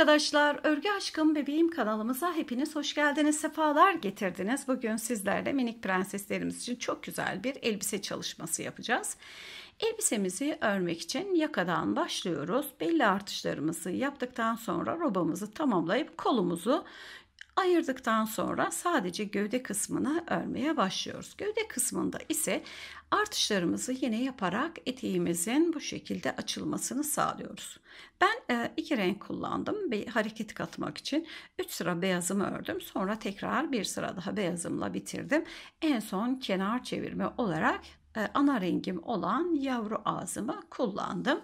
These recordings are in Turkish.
arkadaşlar, Örgü Aşkım Bebeğim kanalımıza hepiniz hoş geldiniz, sefalar getirdiniz. Bugün sizlerle minik prenseslerimiz için çok güzel bir elbise çalışması yapacağız. Elbisemizi örmek için yakadan başlıyoruz. Belli artışlarımızı yaptıktan sonra robamızı tamamlayıp kolumuzu Ayırdıktan sonra sadece gövde kısmını örmeye başlıyoruz. Gövde kısmında ise artışlarımızı yine yaparak eteğimizin bu şekilde açılmasını sağlıyoruz. Ben e, iki renk kullandım bir hareket katmak için. 3 sıra beyazımı ördüm. Sonra tekrar bir sıra daha beyazımla bitirdim. En son kenar çevirme olarak e, ana rengim olan yavru ağzımı kullandım.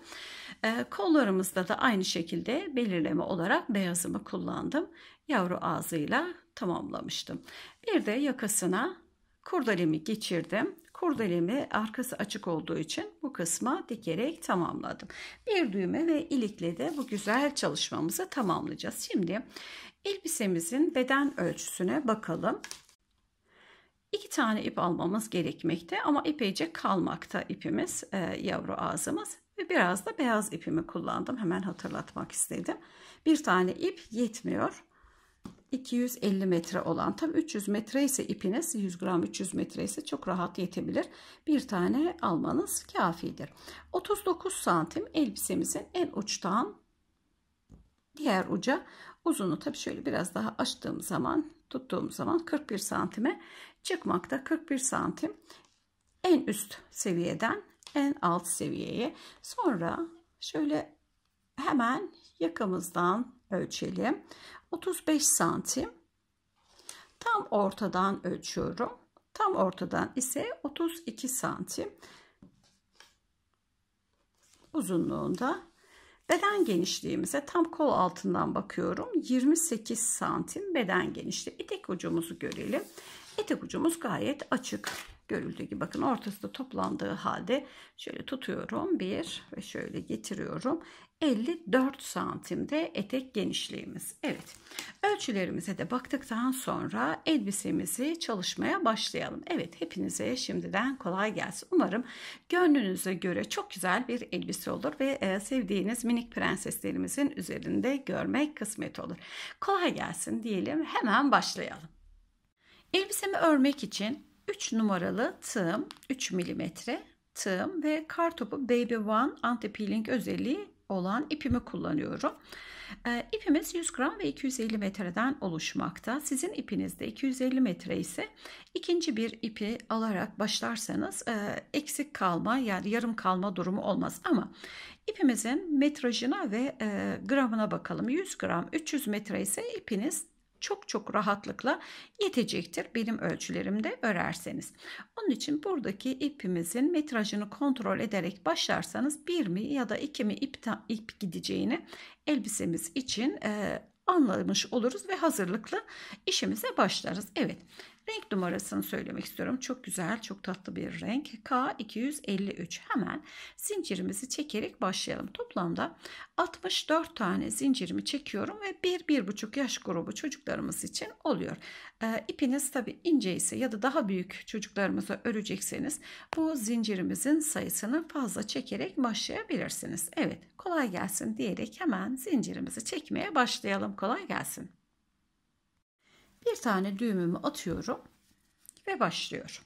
E, kollarımızda da aynı şekilde belirleme olarak beyazımı kullandım yavru ağzıyla tamamlamıştım. Bir de yakasına kurdelemi geçirdim. Kurdelemi arkası açık olduğu için bu kısma dikerek tamamladım. Bir düğme ve ilikle de bu güzel çalışmamızı tamamlayacağız. Şimdi elbisemizin beden ölçüsüne bakalım. İki tane ip almamız gerekmekte ama epeyce kalmakta ipimiz, e, yavru ağzımız ve biraz da beyaz ipimi kullandım. Hemen hatırlatmak istedim. Bir tane ip yetmiyor. 250 metre olan tabi 300 metre ise ipiniz 100 gram 300 metre ise çok rahat yetebilir bir tane almanız kafidir 39 santim elbisemizin en uçtan diğer uca uzunu tabi şöyle biraz daha açtığım zaman tuttuğum zaman 41 santime çıkmakta 41 santim en üst seviyeden en alt seviyeye sonra şöyle hemen yakamızdan ölçelim 35 santim. Tam ortadan ölçüyorum. Tam ortadan ise 32 santim uzunluğunda. Beden genişliğimize tam kol altından bakıyorum. 28 santim beden genişliği. Etek ucumuzu görelim. Etek ucumuz gayet açık. Görüldüğü gibi bakın ortası da toplandığı halde şöyle tutuyorum bir ve şöyle getiriyorum. 54 santimde etek genişliğimiz. Evet ölçülerimize de baktıktan sonra elbisemizi çalışmaya başlayalım. Evet hepinize şimdiden kolay gelsin. Umarım gönlünüze göre çok güzel bir elbise olur ve e, sevdiğiniz minik prenseslerimizin üzerinde görmek kısmet olur. Kolay gelsin diyelim hemen başlayalım. Elbisemi örmek için 3 numaralı tığım 3 mm tığım ve kartopu Baby One anti peeling özelliği olan ipimi kullanıyorum. E, ipimiz 100 gram ve 250 metreden oluşmakta. Sizin ipinizde 250 metre ise ikinci bir ipi alarak başlarsanız e, eksik kalma yani yarım kalma durumu olmaz. Ama ipimizin metrajına ve e, gramına bakalım. 100 gram 300 metre ise ipiniz çok çok rahatlıkla yetecektir benim ölçülerimde örerseniz. Onun için buradaki ipimizin metrajını kontrol ederek başlarsanız bir mi ya da iki mi ip, ip gideceğini elbisemiz için e, anlamış oluruz ve hazırlıklı işimize başlarız. Evet Renk numarasını söylemek istiyorum. Çok güzel, çok tatlı bir renk. K253. Hemen zincirimizi çekerek başlayalım. Toplamda 64 tane zincirimi çekiyorum ve 1-1,5 yaş grubu çocuklarımız için oluyor. E, ipiniz tabi ince ise ya da daha büyük çocuklarımıza örecekseniz bu zincirimizin sayısını fazla çekerek başlayabilirsiniz. Evet kolay gelsin diyerek hemen zincirimizi çekmeye başlayalım. Kolay gelsin. Bir tane düğümümü atıyorum ve başlıyorum.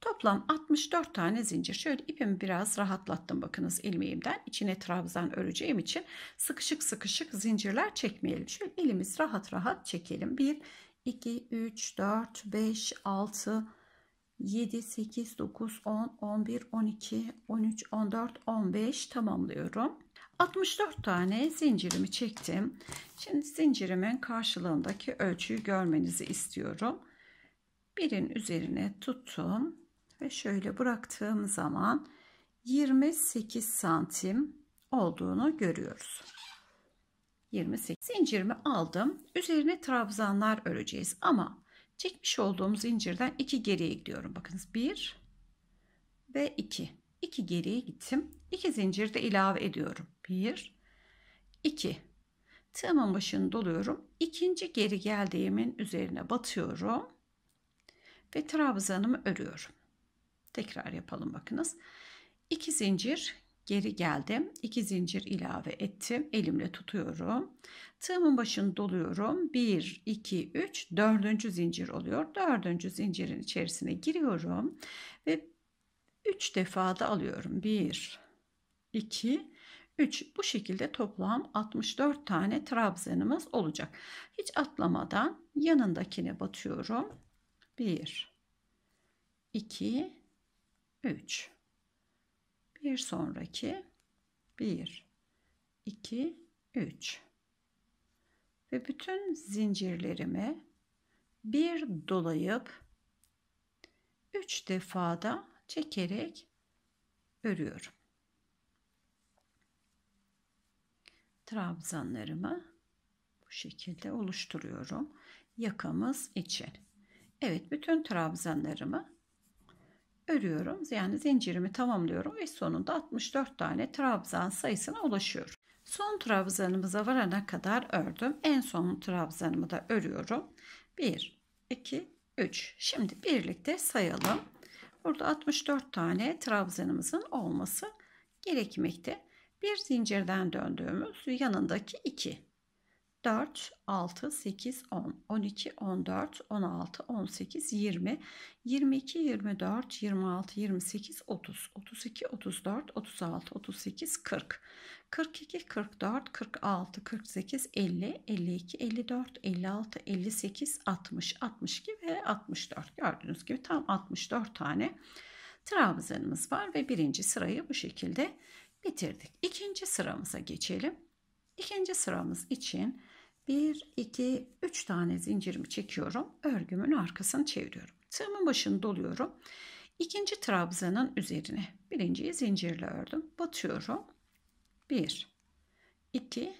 Toplam 64 tane zincir. Şöyle ipimi biraz rahatlattım bakınız ilmeğimden. İçine trabzan öreceğim için sıkışık sıkışık zincirler çekmeyelim. Şöyle elimiz rahat rahat çekelim. 1, 2, 3, 4, 5, 6, 7, 8, 9, 10, 11, 12, 13, 14, 15 tamamlıyorum. 64 tane zincirimi çektim. Şimdi zincirimin karşılığındaki ölçüyü görmenizi istiyorum. Birin üzerine tuttum ve şöyle bıraktığım zaman 28 santim olduğunu görüyoruz. 28 zincirimi aldım. Üzerine trabzanlar öreceğiz ama çekmiş olduğum zincirden 2 geriye gidiyorum. Bakınız 1 ve 2. 2 geriye gittim. 2 zincir de ilave ediyorum. 1 2 tığımın başını doluyorum. İkinci geri geldiğimin üzerine batıyorum ve trabzanımı örüyorum. Tekrar yapalım bakınız. 2 zincir geri geldim. 2 zincir ilave ettim. Elimle tutuyorum. Tığımın başını doluyorum. 1, 2, 3, 4. zincir oluyor. 4. zincirin içerisine giriyorum ve 3 defa da alıyorum. 1, 2, 3. Bu şekilde toplam 64 tane trabzanımız olacak. Hiç atlamadan yanındakine batıyorum. 1 2 3 Bir sonraki 1 2 3 ve bütün zincirlerimi bir dolayıp 3 defada çekerek örüyorum. trabzanlarımı bu şekilde oluşturuyorum. Yakamız için. Evet bütün trabzanlarımı örüyorum. Yani zincirimi tamamlıyorum ve sonunda 64 tane trabzan sayısına ulaşıyorum. Son trabzanımıza varana kadar ördüm. En son trabzanımı da örüyorum. 1, 2, 3. Şimdi birlikte sayalım. Burada 64 tane trabzanımızın olması gerekmekte. Bir zincirden döndüğümüz yanındaki 2. 4, 6, 8, 10, 12, 14, 16, 18, 20, 22, 24, 26, 28, 30, 32, 34, 36, 38, 40, 42, 44, 46, 48, 50, 52, 54, 56, 58, 60, 62 ve 64. Gördüğünüz gibi tam 64 tane trabzanımız var ve birinci sırayı bu şekilde bitirdik. İkinci sıramıza geçelim. İkinci sıramız için 1, 2, 3 tane zincirimi çekiyorum. Örgümün arkasını çeviriyorum. Tığımın başını doluyorum. İkinci trabzanın üzerine birinciyi zincirle ördüm. Batıyorum. 1, 2,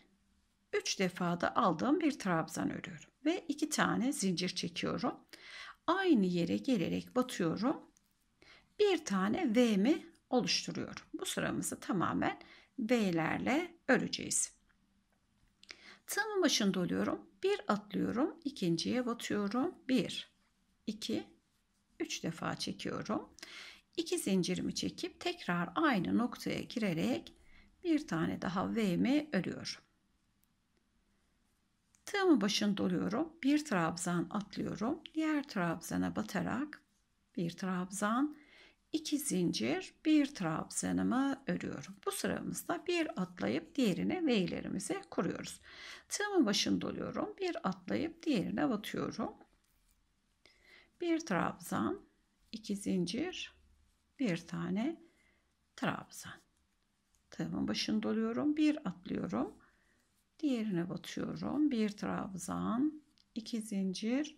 3 defada aldığım bir trabzan örüyorum. Ve 2 tane zincir çekiyorum. Aynı yere gelerek batıyorum. Bir tane V'mi Oluşturuyorum. Bu sıramızı tamamen V'lerle öreceğiz. Tığımın başında oluyorum. Bir atlıyorum. ikinciye batıyorum. Bir, iki, üç defa çekiyorum. İki zincirimi çekip tekrar aynı noktaya girerek bir tane daha V'mi örüyorum. Tığımın başında oluyorum. Bir trabzan atlıyorum. Diğer trabzana batarak bir trabzan, 2 zincir, bir trabzanımı örüyorum. Bu sıramızda bir atlayıp diğerine V'lerimizi kuruyoruz. Tığımın başını doluyorum. Bir atlayıp diğerine batıyorum. Bir trabzan, 2 zincir, bir tane trabzan. Tığımın başını doluyorum. Bir atlıyorum. Diğerine batıyorum. Bir trabzan, 2 zincir,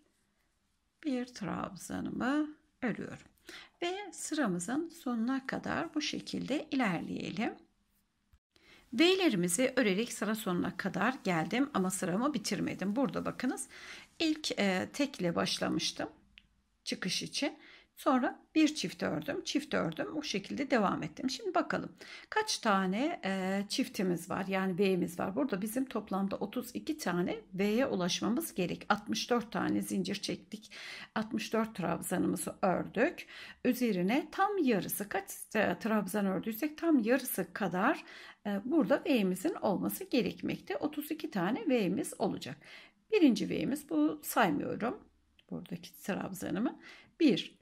bir trabzanımı örüyorum. Ve sıramızın sonuna kadar bu şekilde ilerleyelim. V'lerimizi örerek sıra sonuna kadar geldim ama sıramı bitirmedim. Burada bakınız ilk e, tekle başlamıştım çıkış için. Sonra bir çift ördüm, çift ördüm. O şekilde devam ettim. Şimdi bakalım kaç tane e, çiftimiz var? Yani V'miz var. Burada bizim toplamda 32 tane V'ye ulaşmamız gerek. 64 tane zincir çektik. 64 trabzanımızı ördük. Üzerine tam yarısı kaç e, trabzan ördüysek tam yarısı kadar e, burada V'mizin olması gerekmekte. 32 tane V'miz olacak. Birinci V'miz bu saymıyorum. Buradaki trabzanımı. 1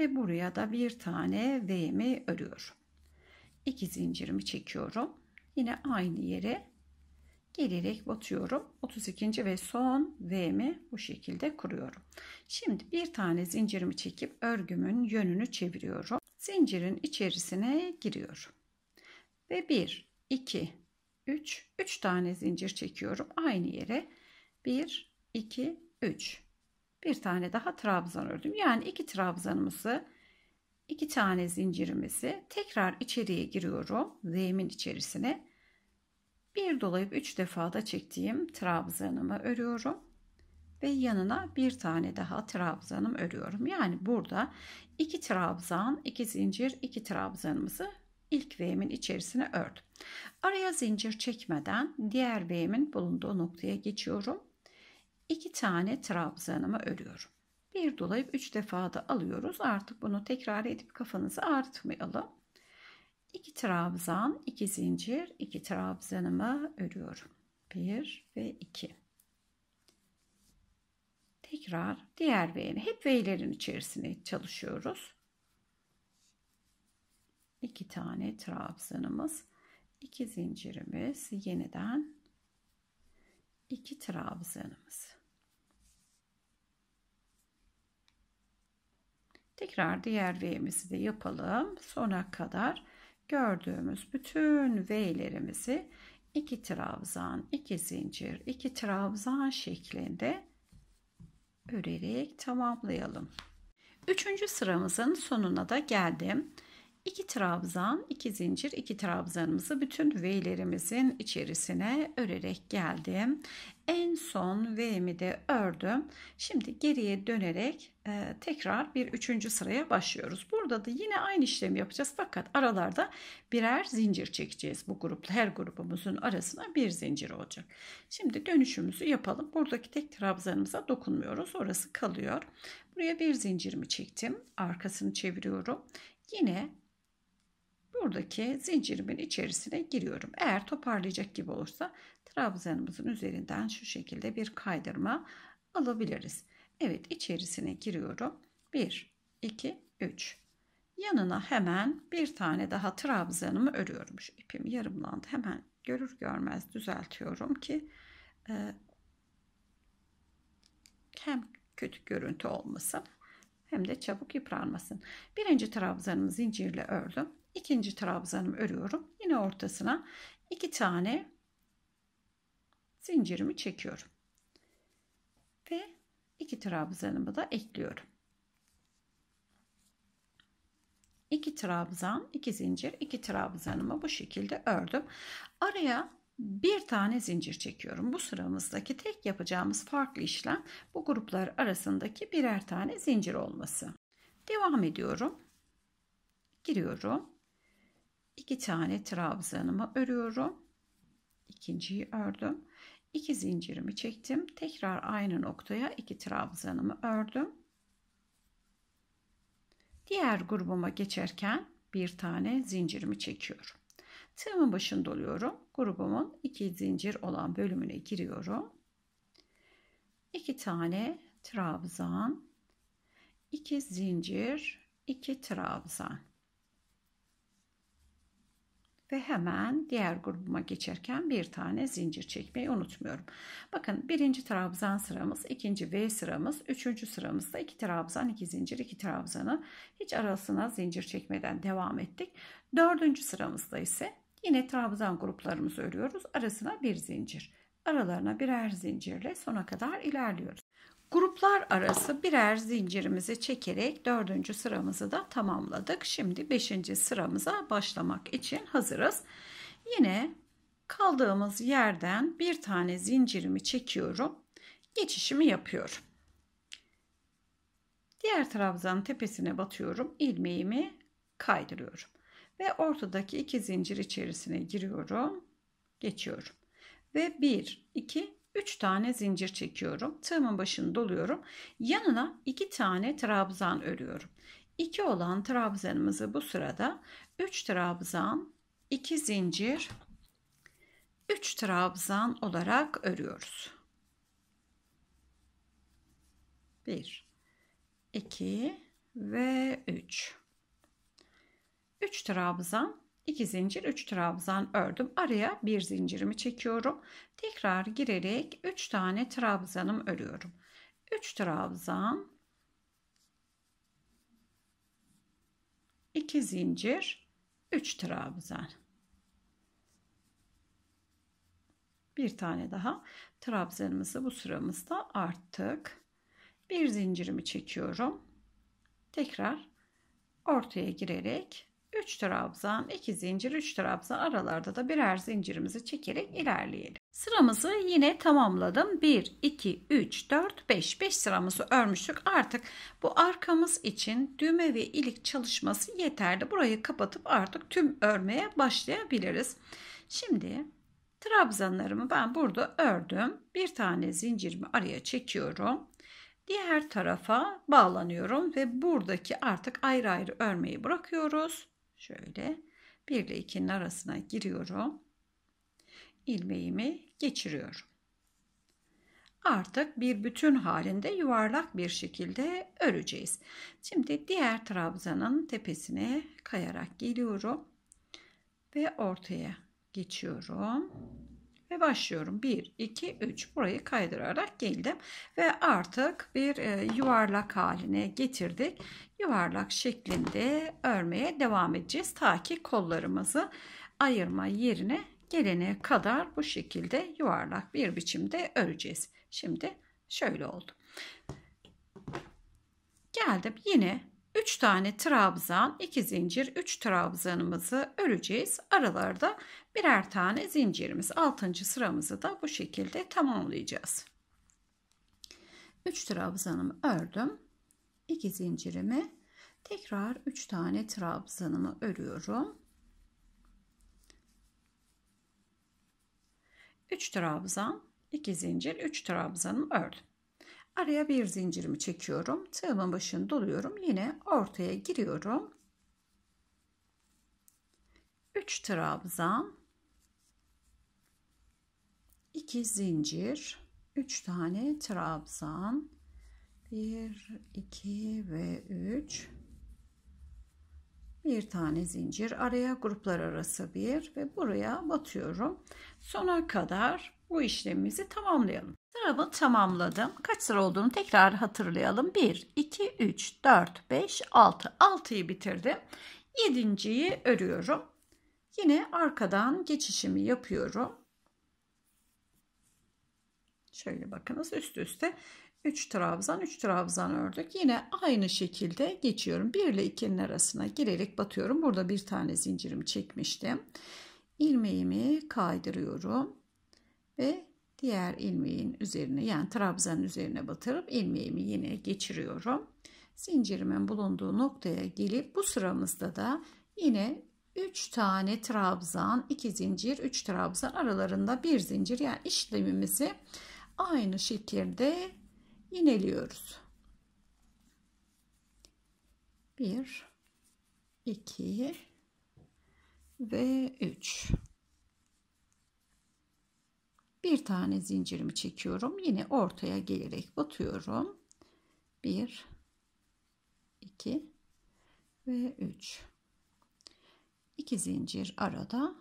ve buraya da bir tane V'mi örüyorum. İki zincirimi çekiyorum. Yine aynı yere gelerek batıyorum. 32. ve son V'mi bu şekilde kuruyorum. Şimdi bir tane zincirimi çekip örgümün yönünü çeviriyorum. Zincirin içerisine giriyorum. Ve 1, 2, 3, 3 tane zincir çekiyorum. Aynı yere 1, 2, 3 bir tane daha trabzan ördüm. Yani iki trabzanımızı iki tane zincirimizi tekrar içeriye giriyorum. Zemin içerisine. Bir dolayıp üç defada çektiğim trabzanımı örüyorum ve yanına bir tane daha trabzanım örüyorum. Yani burada iki trabzan, iki zincir, iki trabzanımızı ilk V'min içerisine ördüm. Araya zincir çekmeden diğer V'min bulunduğu noktaya geçiyorum. 2 tane trabzanımı örüyorum. Bir dolayıp 3 defa da alıyoruz. Artık bunu tekrar edip kafanızı artmayalım. 2 trabzan, 2 zincir, 2 trabzanımı örüyorum. 1 ve 2. Tekrar diğer V'ni hep V'lerin içerisine çalışıyoruz. 2 tane trabzanımız, 2 zincirimiz, yeniden 2 trabzanımız. Tekrar diğer V'mizi de yapalım. Sona kadar gördüğümüz bütün V'lerimizi iki trabzan, iki zincir, iki trabzan şeklinde örerek tamamlayalım. Üçüncü sıramızın sonuna da geldim. İki trabzan, iki zincir, iki trabzanımızı bütün V'lerimizin içerisine örerek geldim. En son V'mi de ördüm. Şimdi geriye dönerek e, tekrar bir üçüncü sıraya başlıyoruz. Burada da yine aynı işlemi yapacağız fakat aralarda birer zincir çekeceğiz. Bu grupla her grubumuzun arasına bir zincir olacak. Şimdi dönüşümüzü yapalım. Buradaki tek trabzanımıza dokunmuyoruz. Orası kalıyor. Buraya bir zincirimi çektim. Arkasını çeviriyorum. Yine buradaki zincirimin içerisine giriyorum. Eğer toparlayacak gibi olursa trabzanımızın üzerinden şu şekilde bir kaydırma alabiliriz. Evet içerisine giriyorum. 1, 2, 3. Yanına hemen bir tane daha trabzanımı örüyorum. Şu ipim yarımlandı. Hemen görür görmez düzeltiyorum ki e, hem kötü görüntü olmasın hem de çabuk yıpranmasın. Birinci trabzanımı zincirle ördüm ikinci trabzanımı örüyorum. Yine ortasına iki tane zincirimi çekiyorum. Ve iki trabzanımı da ekliyorum. İki trabzan, iki zincir, iki trabzanımı bu şekilde ördüm. Araya bir tane zincir çekiyorum. Bu sıramızdaki tek yapacağımız farklı işlem bu gruplar arasındaki birer tane zincir olması. Devam ediyorum. Giriyorum. 2 tane trabzanımı örüyorum. İkinciyi ördüm. 2 zincirimi çektim. Tekrar aynı noktaya 2 trabzanımı ördüm. Diğer grubuma geçerken bir tane zincirimi çekiyorum. Tığımın başını doluyorum. Grubumun 2 zincir olan bölümüne giriyorum. 2 tane trabzan, 2 zincir, 2 trabzan ve hemen diğer grubuma geçerken bir tane zincir çekmeyi unutmuyorum. Bakın birinci trabzan sıramız, ikinci V sıramız, üçüncü sıramızda iki trabzan, iki zincir, iki trabzanı hiç arasına zincir çekmeden devam ettik. Dördüncü sıramızda ise yine trabzan gruplarımızı örüyoruz. Arasına bir zincir. Aralarına birer zincirle sona kadar ilerliyoruz. Gruplar arası birer zincirimizi çekerek dördüncü sıramızı da tamamladık. Şimdi beşinci sıramıza başlamak için hazırız. Yine kaldığımız yerden bir tane zincirimi çekiyorum. Geçişimi yapıyorum. Diğer trabzanın tepesine batıyorum. ilmeğimi kaydırıyorum. Ve ortadaki iki zincir içerisine giriyorum. Geçiyorum. Ve bir iki. 3 tane zincir çekiyorum. Tığımın başını doluyorum. Yanına 2 tane trabzan örüyorum. 2 olan trabzanımızı bu sırada 3 trabzan, 2 zincir, 3 trabzan olarak örüyoruz. 1 2 ve 3. 3 trabzan 2 zincir 3 trabzan ördüm. Araya bir zincirimi çekiyorum. Tekrar girerek 3 tane trabzanım örüyorum. 3 trabzan 2 zincir 3 trabzan. Bir tane daha trabzanımızı bu sıramızda arttık. Bir zincirimi çekiyorum. Tekrar ortaya girerek 3 trabzan, 2 zincir, 3 trabzan aralarda da birer zincirimizi çekerek ilerleyelim. Sıramızı yine tamamladım. 1, 2, 3, 4, 5. 5 sıramızı örmüştük. Artık bu arkamız için düğme ve ilik çalışması yeterli. Burayı kapatıp artık tüm örmeye başlayabiliriz. Şimdi trabzanlarımı ben burada ördüm. Bir tane zincirimi araya çekiyorum diğer tarafa bağlanıyorum ve buradaki artık ayrı ayrı örmeyi bırakıyoruz. Şöyle 1 ile 2'nin arasına giriyorum. İlmeğimi geçiriyorum. Artık bir bütün halinde yuvarlak bir şekilde öreceğiz. Şimdi diğer trabzanın tepesine kayarak geliyorum ve ortaya geçiyorum ve başlıyorum. 1, 2, 3 burayı kaydırarak geldim ve artık bir e, yuvarlak haline getirdik. Yuvarlak şeklinde örmeye devam edeceğiz. Ta ki kollarımızı ayırma yerine gelene kadar bu şekilde yuvarlak bir biçimde öreceğiz. Şimdi şöyle oldu. Geldim yine 3 tane trabzan, 2 zincir, 3 trabzanımızı öreceğiz. Aralarda birer tane zincirimiz. 6. sıramızı da bu şekilde tamamlayacağız. 3 trabzanımı ördüm. 2 zincirimi tekrar 3 tane trabzanımı örüyorum. 3 trabzan, 2 zincir, 3 trabzanımı ördüm. Araya bir zincirimi çekiyorum. Tığımın başını doluyorum. Yine ortaya giriyorum. 3 trabzan 2 zincir 3 tane trabzan 1 2 ve 3 bir tane zincir araya gruplar arası bir ve buraya batıyorum sona kadar bu işlemimizi tamamlayalım. Sıramı tamamladım. Kaç sıra olduğunu tekrar hatırlayalım. 1, 2, 3, 4, 5, 6. 6'yı bitirdim. 7.yi örüyorum. Yine arkadan geçişimi yapıyorum. Şöyle bakınız üst üste 3 trabzan 3 trabzan ördük. Yine aynı şekilde geçiyorum. 1 ile 2'nin arasına girerek batıyorum. Burada bir tane zincirimi çekmiştim. İlmeğimi kaydırıyorum ve diğer ilmeğin üzerine yani trabzanın üzerine batırıp ilmeğimi yine geçiriyorum. Zincirimin bulunduğu noktaya gelip bu sıramızda da yine 3 tane trabzan, 2 zincir, 3 trabzan aralarında bir zincir yani işlemimizi aynı şekilde ineliyoruz. 1 2 ve 3 bir tane zincirimi çekiyorum yine ortaya gelerek batıyorum 1 2 ve 3 2 zincir arada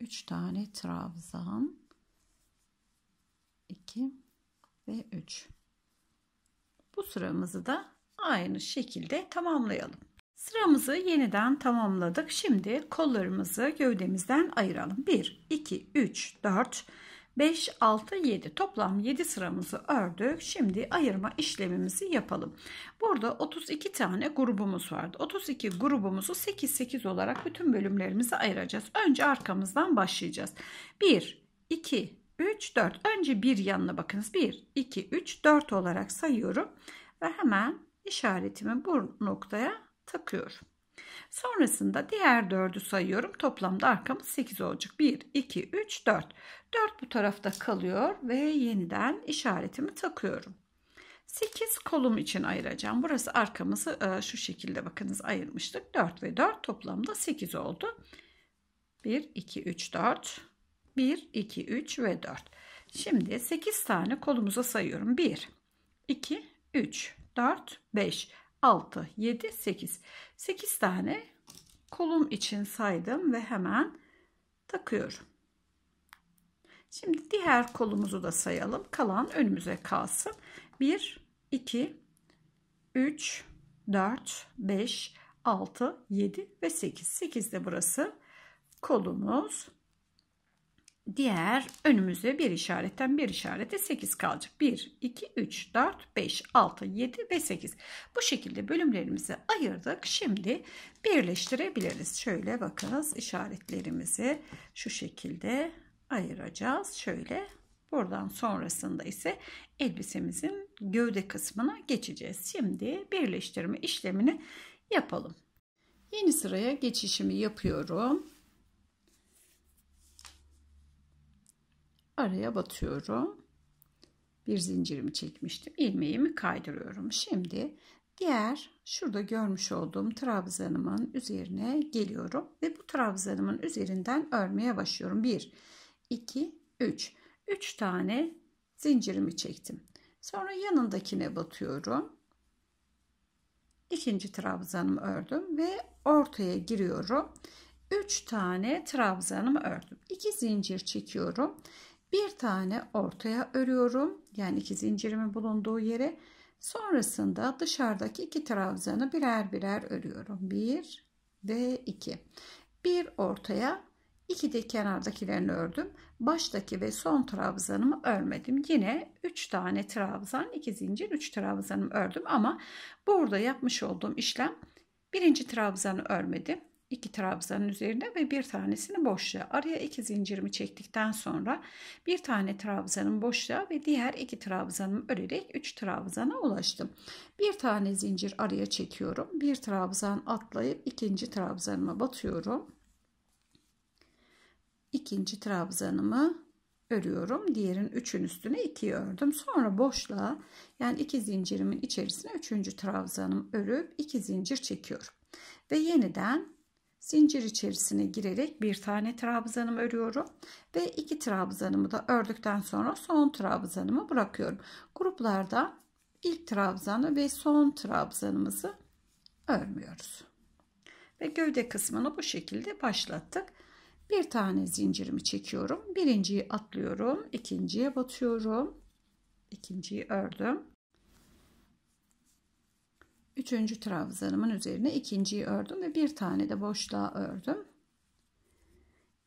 3 tane trabzan 2 ve 3 bu sıramızı da aynı şekilde tamamlayalım sıramızı yeniden tamamladık şimdi kollarımızı gövdemizden ayıralım 1 2 3 4 5, 6, 7 toplam 7 sıramızı ördük. Şimdi ayırma işlemimizi yapalım. Burada 32 tane grubumuz vardı. 32 grubumuzu 8, 8 olarak bütün bölümlerimizi ayıracağız. Önce arkamızdan başlayacağız. 1, 2, 3, 4. Önce bir yanına bakınız. 1, 2, 3, 4 olarak sayıyorum. Ve hemen işaretimi bu noktaya takıyorum. Sonrasında diğer 4'ü sayıyorum. Toplamda arkamız 8 olacak. 1, 2, 3, 4. 4 bu tarafta kalıyor ve yeniden işaretimi takıyorum. 8 kolum için ayıracağım. Burası arkamızı e, şu şekilde bakınız ayırmıştık. 4 ve 4 toplamda 8 oldu. 1, 2, 3, 4. 1, 2, 3 ve 4. Şimdi 8 tane kolumuza sayıyorum. 1, 2, 3, 4, 5. 6, 7, 8. 8 tane kolum için saydım ve hemen takıyorum. Şimdi diğer kolumuzu da sayalım. Kalan önümüze kalsın. 1, 2, 3, 4, 5, 6, 7 ve 8. 8 de burası kolumuz diğer önümüze bir işaretten bir işarete 8 kalacak. 1, 2, 3, 4, 5, 6, 7 ve 8. Bu şekilde bölümlerimizi ayırdık. Şimdi birleştirebiliriz. Şöyle bakınız işaretlerimizi şu şekilde ayıracağız. Şöyle buradan sonrasında ise elbisemizin gövde kısmına geçeceğiz. Şimdi birleştirme işlemini yapalım. Yeni sıraya geçişimi yapıyorum. araya batıyorum. Bir zincirimi çekmiştim. ilmeğimi kaydırıyorum. Şimdi diğer şurada görmüş olduğum trabzanımın üzerine geliyorum ve bu trabzanımın üzerinden örmeye başlıyorum. 1 2 3 3 tane zincirimi çektim. Sonra yanındakine batıyorum. İkinci trabzanımı ördüm ve ortaya giriyorum. 3 tane trabzanımı ördüm. 2 zincir çekiyorum bir tane ortaya örüyorum. Yani iki zincirimin bulunduğu yere. Sonrasında dışarıdaki iki trabzanı birer birer örüyorum. Bir ve iki. Bir ortaya iki de kenardakilerini ördüm. Baştaki ve son trabzanımı örmedim. Yine üç tane trabzan, iki zincir, üç trabzanımı ördüm. Ama burada yapmış olduğum işlem birinci trabzanı örmedim iki trabzanın üzerine ve bir tanesini boşluğa. Araya iki zincirimi çektikten sonra bir tane trabzanın boşluğa ve diğer iki trabzanımı örerek üç trabzana ulaştım. Bir tane zincir araya çekiyorum. Bir trabzan atlayıp ikinci trabzanıma batıyorum. İkinci trabzanımı örüyorum. Diğerin üçün üstüne iki ördüm. Sonra boşluğa yani iki zincirimin içerisine üçüncü trabzanımı örüp iki zincir çekiyorum. Ve yeniden zincir içerisine girerek bir tane trabzanım örüyorum ve iki trabzanımı da ördükten sonra son trabzanımı bırakıyorum gruplarda ilk trabzanı ve son trabzanımızı örmüyoruz ve gövde kısmını bu şekilde başlattık bir tane zincirimi çekiyorum birinciyi atlıyorum ikinciye batıyorum ikinciyi ördüm üçüncü trabzanımın üzerine ikinciyi ördüm ve bir tane de boşluğa ördüm.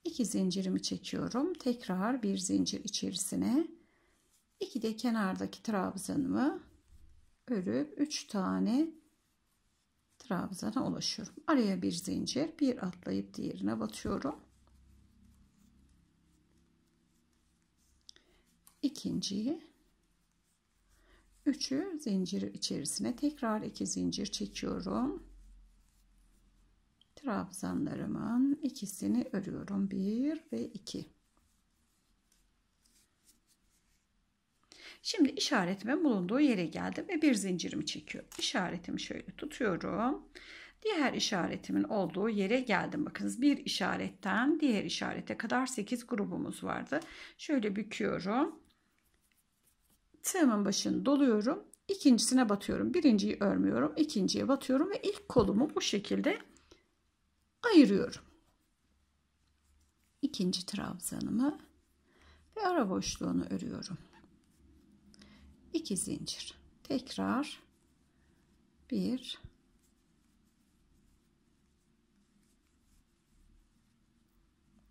İki zincirimi çekiyorum. Tekrar bir zincir içerisine 2 de kenardaki trabzanımı örüp üç tane trabzana ulaşıyorum. Araya bir zincir, bir atlayıp diğerine batıyorum. İkinciyi. 3'ü zincir içerisine tekrar 2 zincir çekiyorum. Trabzanlarımın ikisini örüyorum. 1 ve 2. Şimdi işaretimin bulunduğu yere geldim ve bir zincirimi çekiyorum. İşaretimi şöyle tutuyorum. Diğer işaretimin olduğu yere geldim. Bakınız bir işaretten diğer işarete kadar 8 grubumuz vardı. Şöyle büküyorum tığımın başını doluyorum. İkincisine batıyorum. Birinciyi örmüyorum. İkinciye batıyorum ve ilk kolumu bu şekilde ayırıyorum. İkinci trabzanımı ve ara boşluğunu örüyorum. İki zincir. Tekrar 1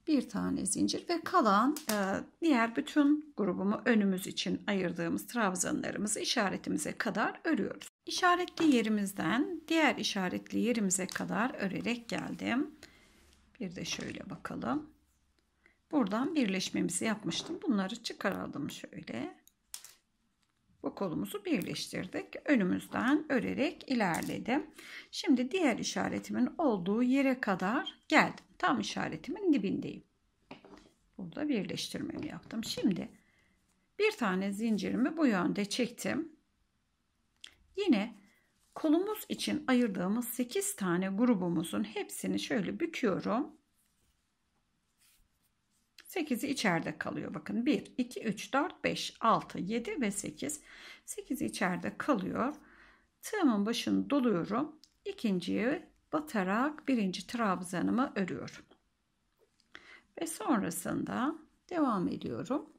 bir tane zincir ve kalan e, diğer bütün grubumu önümüz için ayırdığımız trabzanlarımızı işaretimize kadar örüyoruz. İşaretli yerimizden diğer işaretli yerimize kadar örerek geldim. Bir de şöyle bakalım. Buradan birleşmemizi yapmıştım. Bunları çıkaralım şöyle. Bu kolumuzu birleştirdik. Önümüzden örerek ilerledim. Şimdi diğer işaretimin olduğu yere kadar geldim tam işaretimin dibindeyim. Burada birleştirmemi yaptım. Şimdi bir tane zincirimi bu yönde çektim. Yine kolumuz için ayırdığımız 8 tane grubumuzun hepsini şöyle büküyorum. 8'i içeride kalıyor. Bakın 1, 2, 3, 4, 5, 6, 7 ve 8. 8'i içeride kalıyor. Tığımın başını doluyorum. İkinciyi batarak birinci trabzanımı örüyorum. Ve sonrasında devam ediyorum.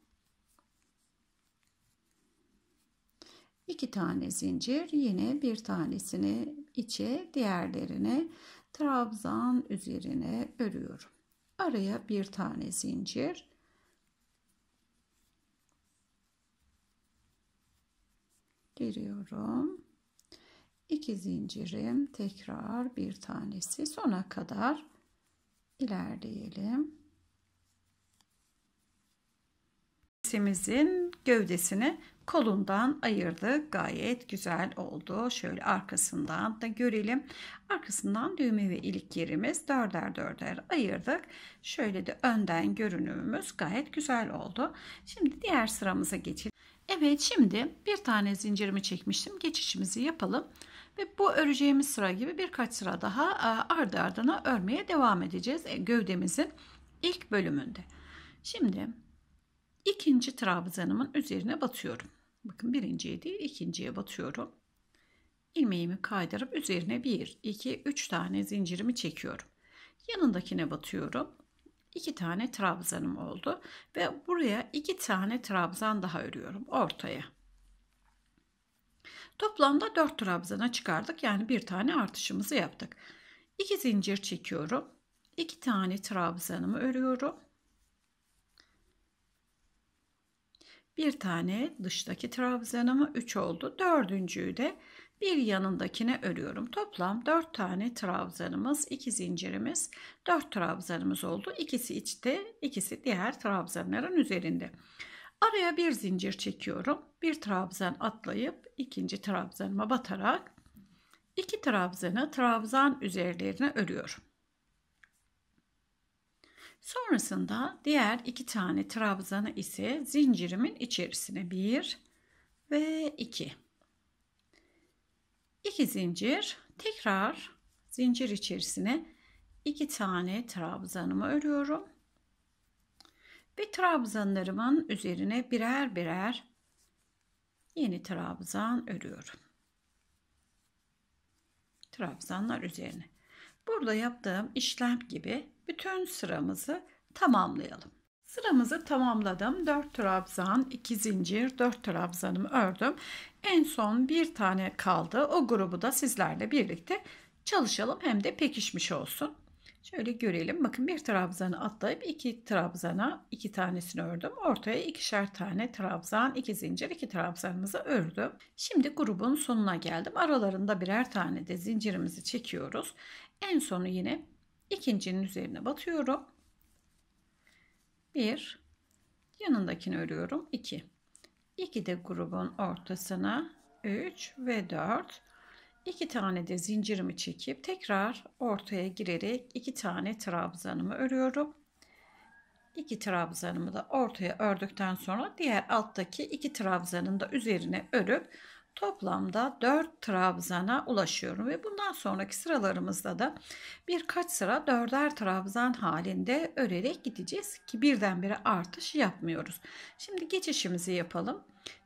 İki tane zincir yine bir tanesini içe diğerlerini trabzan üzerine örüyorum. Araya bir tane zincir giriyorum. 2 zincirim tekrar bir tanesi sona kadar ilerleyelim. Simizin gövdesini kolundan ayırdık. Gayet güzel oldu. Şöyle arkasından da görelim. Arkasından düğme ve ilik yerimiz dörder dörder ayırdık. Şöyle de önden görünümümüz gayet güzel oldu. Şimdi diğer sıramıza geçelim. Evet şimdi bir tane zincirimi çekmiştim. Geçişimizi yapalım. Ve bu öreceğimiz sıra gibi birkaç sıra daha e, ardı ardına örmeye devam edeceğiz e, gövdemizin ilk bölümünde. Şimdi ikinci trabzanımın üzerine batıyorum. Bakın birinciye değil ikinciye batıyorum. Ilmeğimi kaydırıp üzerine 1, 2, 3 tane zincirimi çekiyorum. Yanındakine batıyorum. 2 tane trabzanım oldu ve buraya 2 tane trabzan daha örüyorum ortaya. Toplamda 4 trabzana çıkardık. Yani bir tane artışımızı yaptık. 2 zincir çekiyorum. 2 tane trabzanımı örüyorum. Bir tane dıştaki trabzanımı 3 oldu. Dördüncüyü de bir yanındakine örüyorum. Toplam 4 tane trabzanımız, 2 zincirimiz, 4 trabzanımız oldu. İkisi içte, ikisi diğer trabzanların üzerinde. Araya bir zincir çekiyorum bir trabzan atlayıp ikinci trabzanıma batarak iki trabzanı trabzan üzerlerine örüyorum. Sonrasında diğer iki tane trabzanı ise zincirimin içerisine bir ve iki. İki zincir tekrar zincir içerisine iki tane trabzanımı örüyorum. Ve trabzanlarımın üzerine birer birer yeni trabzan örüyorum. Trabzanlar üzerine. Burada yaptığım işlem gibi bütün sıramızı tamamlayalım. Sıramızı tamamladım. 4 trabzan, 2 zincir, 4 trabzanımı ördüm. En son bir tane kaldı. O grubu da sizlerle birlikte çalışalım hem de pekişmiş olsun. Şöyle görelim. Bakın bir trabzanı atlayıp iki trabzana iki tanesini ördüm. Ortaya ikişer tane trabzan, iki zincir, iki trabzanımızı ördüm. Şimdi grubun sonuna geldim. Aralarında birer tane de zincirimizi çekiyoruz. En sonu yine ikincinin üzerine batıyorum. Bir, yanındakini örüyorum. İki. 2 de grubun ortasına Üç ve dört iki tane de zincirimi çekip tekrar ortaya girerek iki tane trabzanımı örüyorum. İki trabzanımı da ortaya ördükten sonra diğer alttaki iki trabzanın da üzerine örüp toplamda 4 trabzana ulaşıyorum ve bundan sonraki sıralarımızda da birkaç sıra dörder trabzan halinde örerek gideceğiz ki birdenbire artış yapmıyoruz. Şimdi geçişimizi yapalım.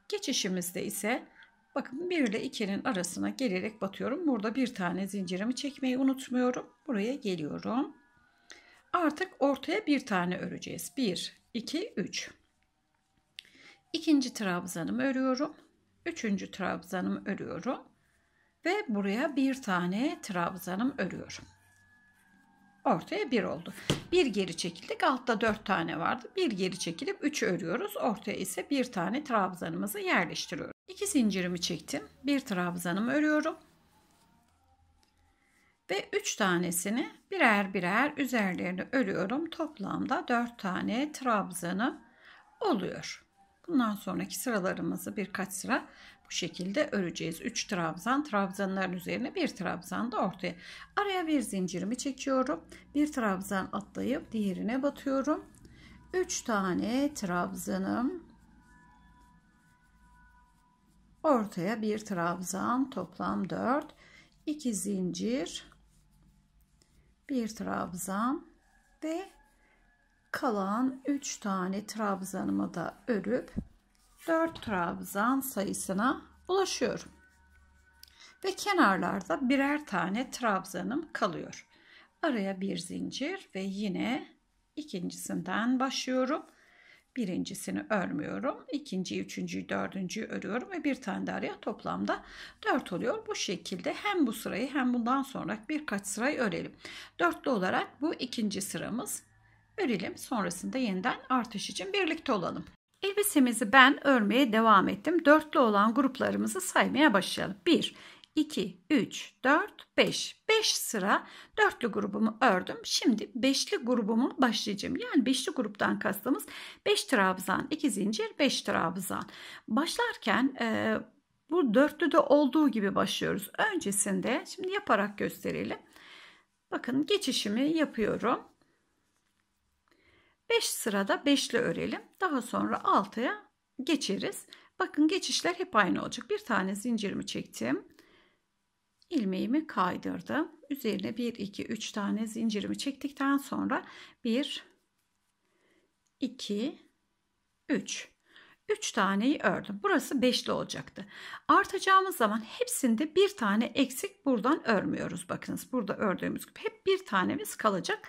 Geçişimizde ise Bakın 1 ile 2'nin arasına gelerek batıyorum. Burada bir tane zincirimi çekmeyi unutmuyorum. Buraya geliyorum. Artık ortaya bir tane öreceğiz. 1, 2, 3. İkinci trabzanımı örüyorum. Üçüncü trabzanımı örüyorum. Ve buraya bir tane trabzanım örüyorum. Ortaya bir oldu. Bir geri çekildik. Altta dört tane vardı. Bir geri çekilip üç örüyoruz. Ortaya ise bir tane trabzanımızı yerleştiriyoruz. 2 zincirimi çektim. Bir trabzanımı örüyorum. Ve 3 tanesini birer birer üzerlerini örüyorum. Toplamda 4 tane trabzanı oluyor. Bundan sonraki sıralarımızı birkaç sıra bu şekilde öreceğiz. 3 trabzan, trabzanların üzerine bir trabzan da ortaya. Araya bir zincirimi çekiyorum. Bir trabzan atlayıp diğerine batıyorum. 3 tane trabzanım Ortaya bir trabzan toplam 4. 2 zincir. Bir trabzan ve kalan 3 tane trabzanımı da örüp 4 trabzan sayısına ulaşıyorum. Ve kenarlarda birer tane trabzanım kalıyor. Araya bir zincir ve yine ikincisinden başlıyorum birincisini örmüyorum. ikinciyi, üçüncüyü, dördüncüyü örüyorum ve bir tane de toplamda dört oluyor. Bu şekilde hem bu sırayı hem bundan sonra birkaç sırayı örelim. Dörtlü olarak bu ikinci sıramız. Örelim. Sonrasında yeniden artış için birlikte olalım. Elbisemizi ben örmeye devam ettim. Dörtlü olan gruplarımızı saymaya başlayalım. 1, 2, 3, 4, 5. 5 sıra dörtlü grubumu ördüm. Şimdi beşli grubumu başlayacağım. Yani beşli gruptan kastımız 5 trabzan, 2 zincir, 5 trabzan. Başlarken e, bu dörtlü de olduğu gibi başlıyoruz. Öncesinde şimdi yaparak gösterelim. Bakın geçişimi yapıyorum. 5 sırada 5'li örelim. Daha sonra 6'ya geçeriz. Bakın geçişler hep aynı olacak. Bir tane zincirimi çektim ilmeğimi kaydırdım. Üzerine 1 2 3 tane zincirimi çektikten sonra 1 2 3 3 taneyi ördüm. Burası beşli olacaktı. Artacağımız zaman hepsinde bir tane eksik buradan örmüyoruz. Bakınız burada ördüğümüz gibi hep bir tanemiz kalacak.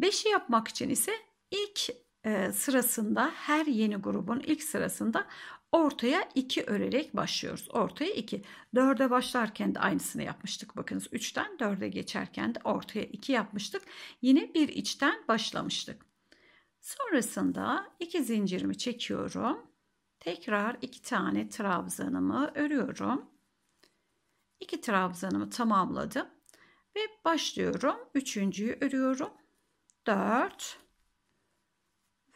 5'i yapmak için ise ilk e, sırasında her yeni grubun ilk sırasında ortaya 2 örerek başlıyoruz. Ortaya 2. 4'e başlarken de aynısını yapmıştık. Bakınız 3'ten 4'e geçerken de ortaya 2 yapmıştık. Yine bir içten başlamıştık. Sonrasında 2 zincirimi çekiyorum. Tekrar 2 tane trabzanımı örüyorum. 2 trabzanımı tamamladım. Ve başlıyorum. Üçüncüyü örüyorum. 4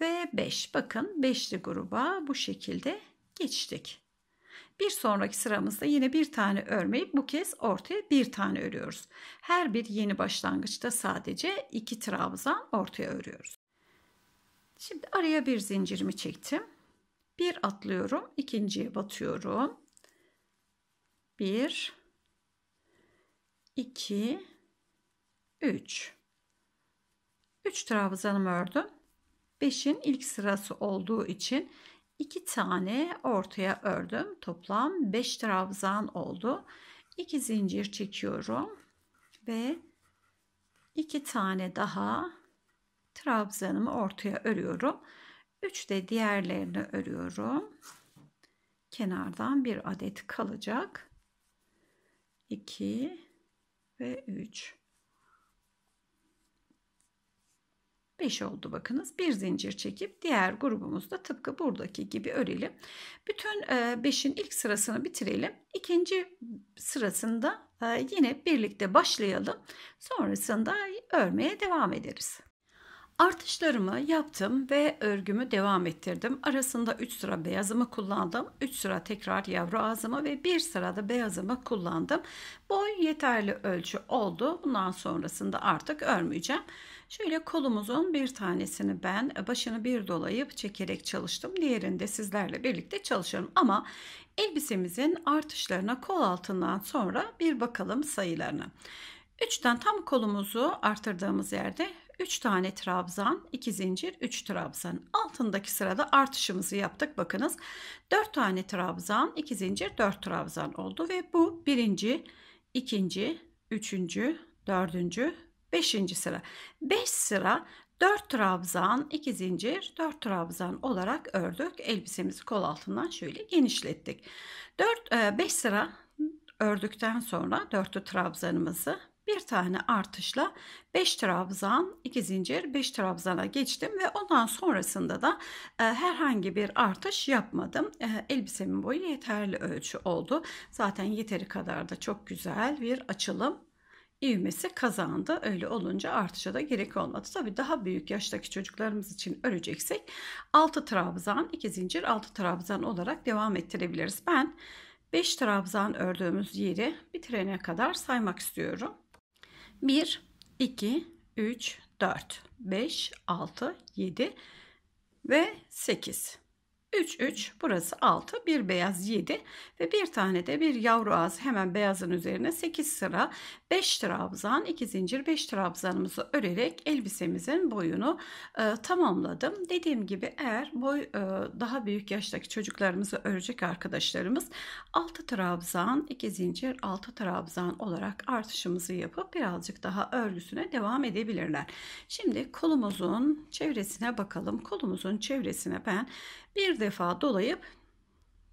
ve 5. Bakın 5'li gruba bu şekilde geçtik. Bir sonraki sıramızda yine bir tane örmeyip bu kez ortaya bir tane örüyoruz. Her bir yeni başlangıçta sadece iki trabzan ortaya örüyoruz. Şimdi araya bir zincirimi çektim. Bir atlıyorum, ikinciye batıyorum. Bir, iki, üç. Üç trabzanımı ördüm. Beşin ilk sırası olduğu için 2 tane ortaya ördüm. Toplam 5 trabzan oldu. 2 zincir çekiyorum ve 2 tane daha trabzanımı ortaya örüyorum. 3 de diğerlerini örüyorum. Kenardan bir adet kalacak. 2 ve 3 5 oldu bakınız. Bir zincir çekip diğer grubumuzda tıpkı buradaki gibi örelim. Bütün 5'in e, ilk sırasını bitirelim. İkinci sırasında e, yine birlikte başlayalım. Sonrasında örmeye devam ederiz. Artışlarımı yaptım ve örgümü devam ettirdim. Arasında 3 sıra beyazımı kullandım. 3 sıra tekrar yavru ağzımı ve 1 sırada beyazımı kullandım. Boy yeterli ölçü oldu. Bundan sonrasında artık örmeyeceğim. Şöyle kolumuzun bir tanesini ben e, başını bir dolayıp çekerek çalıştım. Diğerinde sizlerle birlikte çalışıyorum. Ama elbisemizin artışlarına kol altından sonra bir bakalım sayılarını. 3'ten tam kolumuzu artırdığımız yerde 3 tane trabzan, 2 zincir, 3 trabzan. Altındaki sırada artışımızı yaptık. Bakınız 4 tane trabzan, 2 zincir, 4 trabzan oldu ve bu birinci, ikinci, üçüncü, dördüncü 5. sıra. 5 sıra 4 trabzan, 2 zincir, 4 trabzan olarak ördük. Elbisemizi kol altından şöyle genişlettik. 4 5 e, sıra ördükten sonra 4'lü trabzanımızı bir tane artışla 5 trabzan 2 zincir 5 trabzana geçtim ve ondan sonrasında da e, herhangi bir artış yapmadım e, elbisemin boyu yeterli ölçü oldu zaten yeteri kadar da çok güzel bir açılım ivmesi kazandı. Öyle olunca artışa da gerek olmadı. Tabii daha büyük yaştaki çocuklarımız için öreceksek 6 trabzan, 2 zincir 6 trabzan olarak devam ettirebiliriz. Ben 5 trabzan ördüğümüz yeri bitirene kadar saymak istiyorum. 1 2 3 4 5 6 7 ve 8 3, 3. Burası 6. Bir beyaz 7. Ve bir tane de bir yavru ağız. Hemen beyazın üzerine 8 sıra 5 trabzan, 2 zincir 5 trabzanımızı örerek elbisemizin boyunu e, tamamladım. Dediğim gibi eğer boy e, daha büyük yaştaki çocuklarımızı örecek arkadaşlarımız 6 trabzan, 2 zincir 6 trabzan olarak artışımızı yapıp birazcık daha örgüsüne devam edebilirler. Şimdi kolumuzun çevresine bakalım. Kolumuzun çevresine ben bir defa dolayıp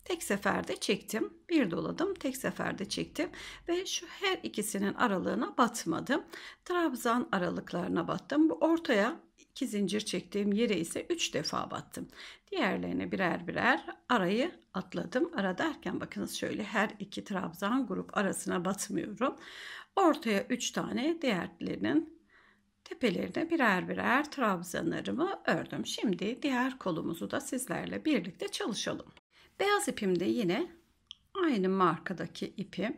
tek seferde çektim. Bir doladım, tek seferde çektim ve şu her ikisinin aralığına batmadım. Trabzan aralıklarına battım. Bu ortaya iki zincir çektiğim yere ise 3 defa battım. Diğerlerine birer birer arayı atladım. Ara derken bakınız şöyle her iki trabzan grup arasına batmıyorum. Ortaya 3 tane diğerlerinin tepelerine birer birer trabzanlarımı ördüm. Şimdi diğer kolumuzu da sizlerle birlikte çalışalım. Beyaz ipimde yine aynı markadaki ipim.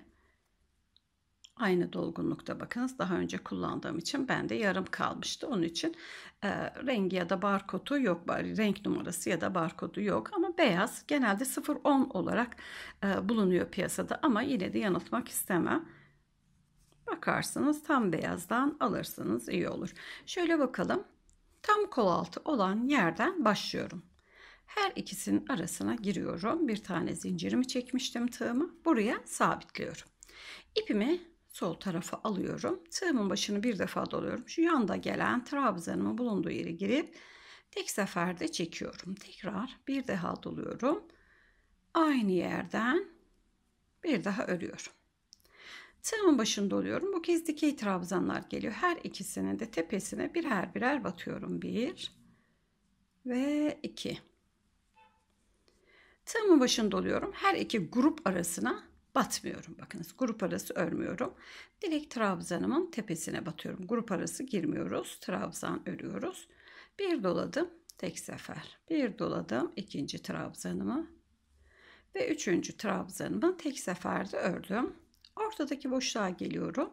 Aynı dolgunlukta bakınız daha önce kullandığım için bende yarım kalmıştı. Onun için e, rengi ya da barkodu yok. bari Renk numarası ya da barkodu yok. Ama beyaz genelde 0.10 olarak e, bulunuyor piyasada. Ama yine de yanıltmak istemem. Bakarsınız tam beyazdan alırsınız iyi olur. Şöyle bakalım. Tam kol altı olan yerden başlıyorum. Her ikisinin arasına giriyorum. Bir tane zincirimi çekmiştim tığımı. Buraya sabitliyorum. İpimi sol tarafa alıyorum. Tığımın başını bir defa doluyorum. Şu yanda gelen trabzanımın bulunduğu yere girip tek seferde çekiyorum. Tekrar bir daha doluyorum. Aynı yerden bir daha örüyorum. Tığımın başında oluyorum. Bu kez dikey trabzanlar geliyor. Her ikisinin de tepesine birer birer batıyorum. Bir ve iki. Tığımın başında oluyorum. Her iki grup arasına batmıyorum. Bakınız grup arası örmüyorum. Direkt trabzanımın tepesine batıyorum. Grup arası girmiyoruz. Trabzan örüyoruz. Bir doladım tek sefer. Bir doladım ikinci trabzanımı ve üçüncü trabzanımı tek seferde ördüm. Ortadaki boşluğa geliyorum.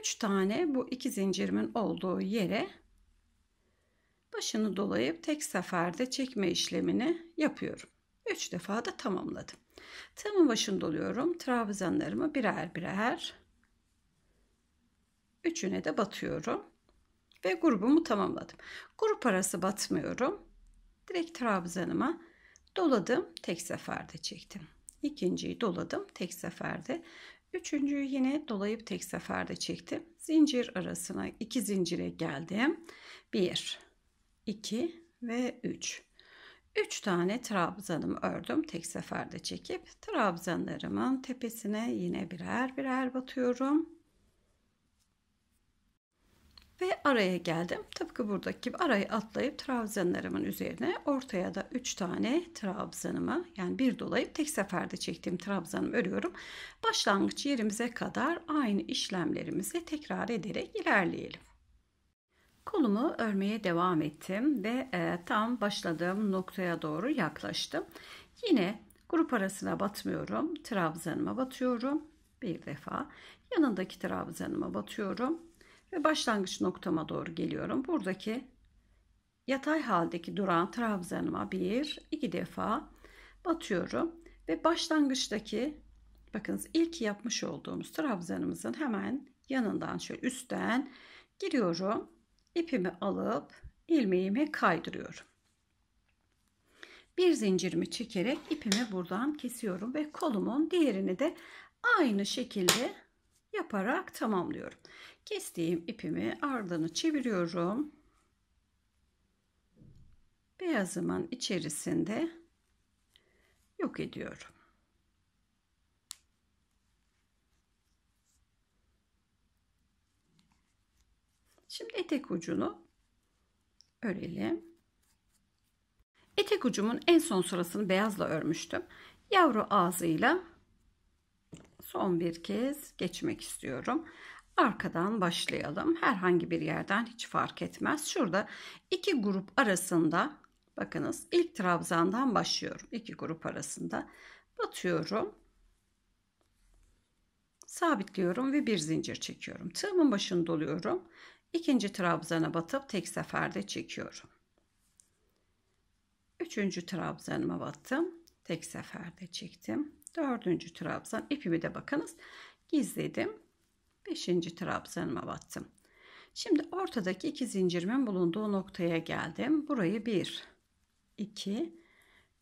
3 tane bu iki zincirimin olduğu yere başını dolayıp tek seferde çekme işlemini yapıyorum. 3 defa da tamamladım. Tığımın başını doluyorum. Trabzanlarımı birer birer üçüne de batıyorum. Ve grubumu tamamladım. Grup arası batmıyorum. Direkt trabzanıma doladım. Tek seferde çektim. İkinciyi doladım. Tek seferde Üçüncüyü yine dolayıp tek seferde çektim. Zincir arasına iki zincire geldim. Bir, iki ve üç. Üç tane trabzanımı ördüm tek seferde çekip trabzanlarımın tepesine yine birer birer batıyorum araya geldim. Tıpkı buradaki gibi arayı atlayıp trabzanlarımın üzerine ortaya da 3 tane trabzanımı yani bir dolayıp tek seferde çektiğim trabzanımı örüyorum. Başlangıç yerimize kadar aynı işlemlerimizi tekrar ederek ilerleyelim. Kolumu örmeye devam ettim ve e, tam başladığım noktaya doğru yaklaştım. Yine grup arasına batmıyorum. Trabzanıma batıyorum bir defa. Yanındaki trabzanıma batıyorum ve başlangıç noktama doğru geliyorum. Buradaki yatay haldeki duran trabzanıma bir iki defa batıyorum ve başlangıçtaki bakınız ilk yapmış olduğumuz trabzanımızın hemen yanından şöyle üstten giriyorum. İpimi alıp ilmeğimi kaydırıyorum. Bir zincirimi çekerek ipimi buradan kesiyorum ve kolumun diğerini de aynı şekilde yaparak tamamlıyorum. Kestiğim ipimi ardını çeviriyorum. Beyazımın içerisinde yok ediyorum. Şimdi etek ucunu örelim. Etek ucumun en son sırasını beyazla örmüştüm. Yavru ağzıyla son bir kez geçmek istiyorum. Arkadan başlayalım. Herhangi bir yerden hiç fark etmez. Şurada iki grup arasında bakınız ilk trabzandan başlıyorum. İki grup arasında batıyorum. Sabitliyorum ve bir zincir çekiyorum. Tığımın başını doluyorum. İkinci trabzana batıp tek seferde çekiyorum. Üçüncü trabzanıma battım. Tek seferde çektim. Dördüncü trabzan ipimi de bakınız gizledim 5. trabzanıma battım. Şimdi ortadaki iki zincirimin bulunduğu noktaya geldim. Burayı 1, 2,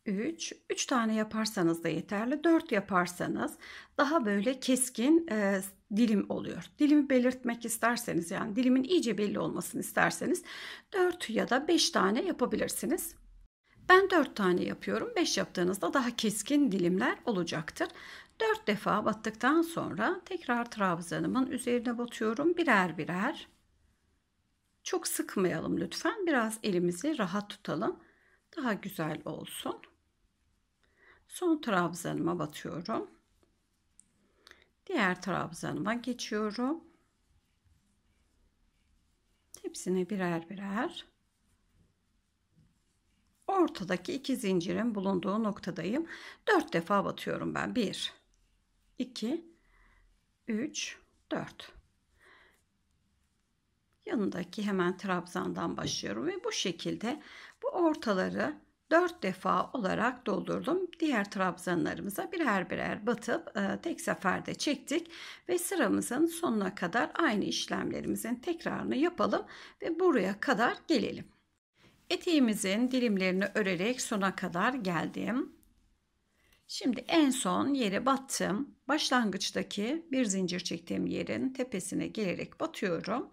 3, 3 tane yaparsanız da yeterli. 4 yaparsanız daha böyle keskin e, dilim oluyor. Dilimi belirtmek isterseniz yani dilimin iyice belli olmasını isterseniz 4 ya da 5 tane yapabilirsiniz. Ben 4 tane yapıyorum. 5 yaptığınızda daha keskin dilimler olacaktır. 4 defa battıktan sonra tekrar trabzanımın üzerine batıyorum birer birer. Çok sıkmayalım lütfen. Biraz elimizi rahat tutalım. Daha güzel olsun. Son trabzanıma batıyorum. Diğer trabzanıma geçiyorum. Hepsine birer birer. Ortadaki iki zincirin bulunduğu noktadayım. Dört defa batıyorum ben. Bir, 2, 3, 4. Yanındaki hemen trabzandan başlıyorum ve bu şekilde bu ortaları 4 defa olarak doldurdum. Diğer trabzanlarımıza birer birer batıp e, tek seferde çektik ve sıramızın sonuna kadar aynı işlemlerimizin tekrarını yapalım ve buraya kadar gelelim. Eteğimizin dilimlerini örerek sona kadar geldim. Şimdi en son yere battım. Başlangıçtaki bir zincir çektiğim yerin tepesine gelerek batıyorum.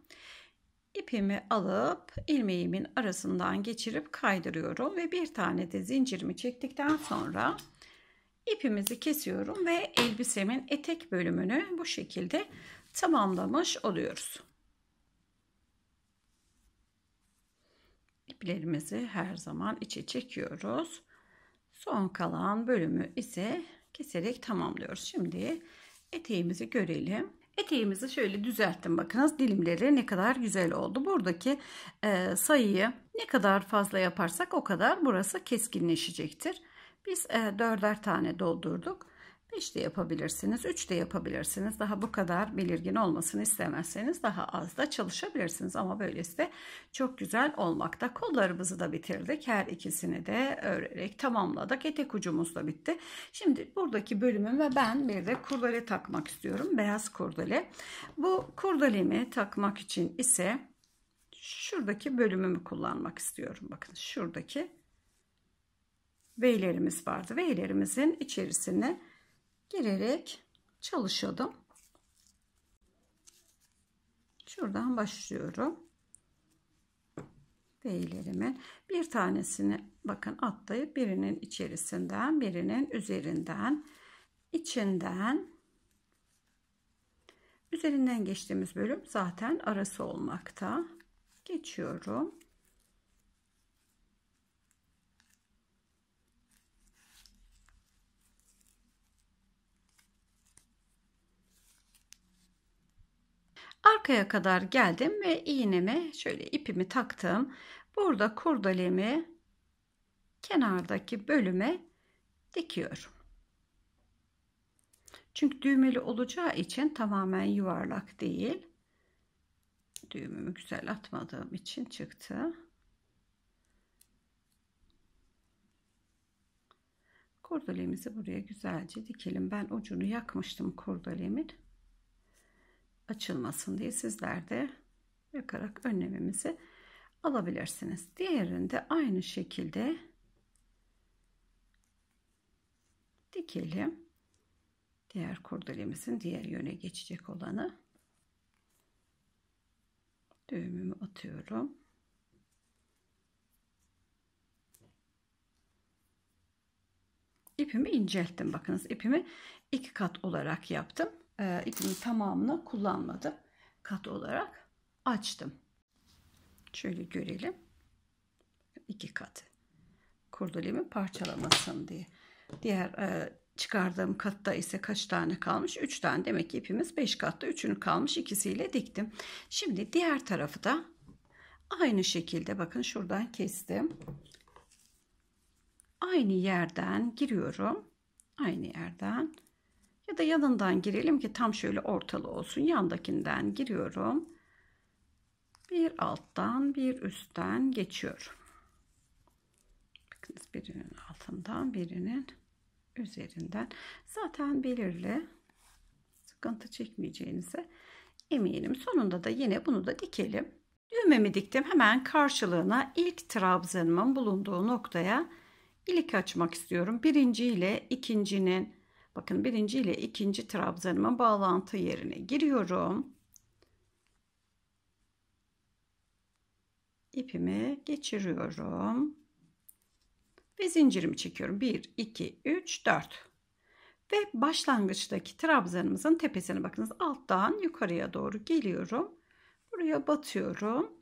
İpimi alıp ilmeğimin arasından geçirip kaydırıyorum ve bir tane de zincirimi çektikten sonra ipimizi kesiyorum ve elbisemin etek bölümünü bu şekilde tamamlamış oluyoruz. İplerimizi her zaman içe çekiyoruz. Son kalan bölümü ise keserek tamamlıyoruz. Şimdi eteğimizi görelim. Eteğimizi şöyle düzelttim. Bakınız dilimleri ne kadar güzel oldu. Buradaki e, sayıyı ne kadar fazla yaparsak o kadar burası keskinleşecektir. Biz e, dörder tane doldurduk. 5 de yapabilirsiniz, 3 de yapabilirsiniz. Daha bu kadar belirgin olmasını istemezseniz daha az da çalışabilirsiniz. Ama böylesi de çok güzel olmakta. Kollarımızı da bitirdik. Her ikisini de örerek tamamladık. Etek ucumuz da bitti. Şimdi buradaki ve ben bir de kurdele takmak istiyorum. Beyaz kurdele. Bu kurdelemi takmak için ise şuradaki bölümümü kullanmak istiyorum. Bakın şuradaki V'lerimiz vardı. V'lerimizin içerisine girerek çalışalım. Şuradan başlıyorum. B'lerimin bir tanesini bakın atlayıp birinin içerisinden, birinin üzerinden, içinden üzerinden geçtiğimiz bölüm zaten arası olmakta. Geçiyorum. Arkaya kadar geldim ve iğnemi şöyle ipimi taktım. Burada kurdalemi kenardaki bölüme dikiyorum. Çünkü düğmeli olacağı için tamamen yuvarlak değil. Düğümümü güzel atmadığım için çıktı. Kurdalemizi buraya güzelce dikelim. Ben ucunu yakmıştım kurdalemin açılmasın diye sizler de yakarak önlemimizi alabilirsiniz. Diğerinde aynı şekilde dikelim. Diğer kurdelemizin diğer yöne geçecek olanı düğümümü atıyorum. İpimi incelttim. Bakınız ipimi iki kat olarak yaptım e, ipimin tamamını kullanmadım. Kat olarak açtım. Şöyle görelim. İki kat. Kurdelemin parçalamasın diye. Diğer e, çıkardığım katta ise kaç tane kalmış? Üç tane. Demek ki ipimiz 5 katta üçünü kalmış. ikisiyle diktim. Şimdi diğer tarafı da aynı şekilde bakın şuradan kestim. Aynı yerden giriyorum. Aynı yerden ya da yanından girelim ki tam şöyle ortalı olsun. Yandakinden giriyorum. Bir alttan bir üstten geçiyorum. Bakınız birinin altından birinin üzerinden. Zaten belirli sıkıntı çekmeyeceğinize eminim. Sonunda da yine bunu da dikelim. Düğmemi diktim. Hemen karşılığına ilk trabzanımın bulunduğu noktaya ilik açmak istiyorum. Birinci ile ikincinin Bakın birinci ile ikinci trabzanıma bağlantı yerine giriyorum. ipimi geçiriyorum ve zincirimi çekiyorum 1 2 3 4 ve başlangıçtaki trabzanımızın tepesine bakınız alttan yukarıya doğru geliyorum buraya batıyorum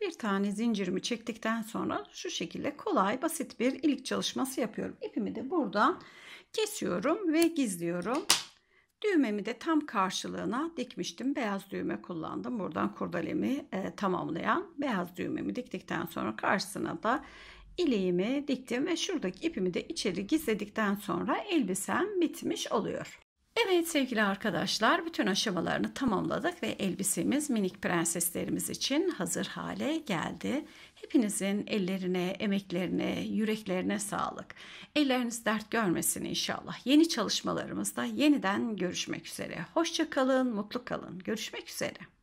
bir tane zincirimi çektikten sonra şu şekilde kolay basit bir ilik çalışması yapıyorum. İpimi de buradan kesiyorum ve gizliyorum. Düğmemi de tam karşılığına dikmiştim. Beyaz düğme kullandım. Buradan kurdalemi e, tamamlayan beyaz düğmemi diktikten sonra karşısına da ileğimi diktim ve şuradaki ipimi de içeri gizledikten sonra elbisem bitmiş oluyor. Evet sevgili arkadaşlar bütün aşamalarını tamamladık ve elbisemiz minik prenseslerimiz için hazır hale geldi. Hepinizin ellerine, emeklerine, yüreklerine sağlık. Elleriniz dert görmesin inşallah. Yeni çalışmalarımızda yeniden görüşmek üzere. Hoşça kalın, mutlu kalın. Görüşmek üzere.